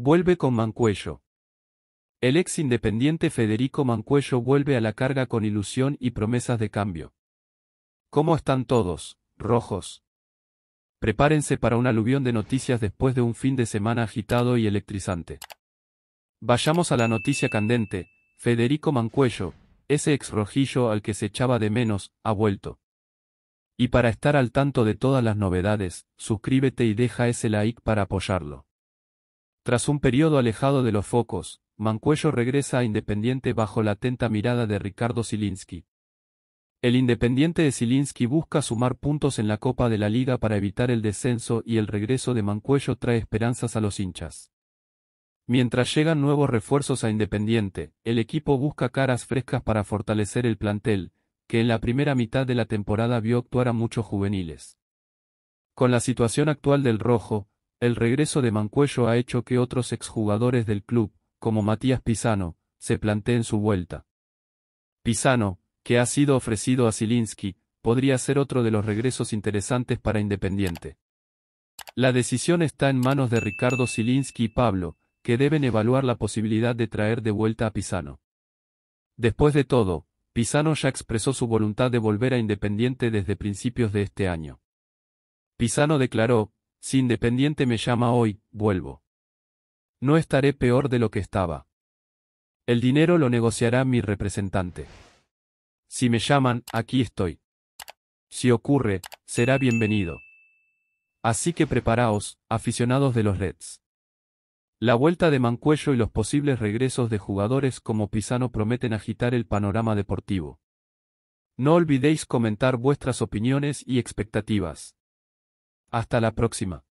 Vuelve con Mancuello. El ex independiente Federico Mancuello vuelve a la carga con ilusión y promesas de cambio. ¿Cómo están todos, rojos? Prepárense para un aluvión de noticias después de un fin de semana agitado y electrizante. Vayamos a la noticia candente, Federico Mancuello, ese ex rojillo al que se echaba de menos, ha vuelto. Y para estar al tanto de todas las novedades, suscríbete y deja ese like para apoyarlo. Tras un periodo alejado de los focos, Mancuello regresa a Independiente bajo la atenta mirada de Ricardo Silinski. El Independiente de Silinski busca sumar puntos en la Copa de la Liga para evitar el descenso y el regreso de Mancuello trae esperanzas a los hinchas. Mientras llegan nuevos refuerzos a Independiente, el equipo busca caras frescas para fortalecer el plantel, que en la primera mitad de la temporada vio actuar a muchos juveniles. Con la situación actual del rojo, el regreso de Mancuello ha hecho que otros exjugadores del club, como Matías Pisano, se planteen su vuelta. Pisano, que ha sido ofrecido a Silinski, podría ser otro de los regresos interesantes para Independiente. La decisión está en manos de Ricardo Silinski y Pablo, que deben evaluar la posibilidad de traer de vuelta a Pisano. Después de todo, Pisano ya expresó su voluntad de volver a Independiente desde principios de este año. Pisano declaró, si Independiente me llama hoy, vuelvo. No estaré peor de lo que estaba. El dinero lo negociará mi representante. Si me llaman, aquí estoy. Si ocurre, será bienvenido. Así que preparaos, aficionados de los Reds. La vuelta de Mancuello y los posibles regresos de jugadores como Pisano prometen agitar el panorama deportivo. No olvidéis comentar vuestras opiniones y expectativas. Hasta la próxima.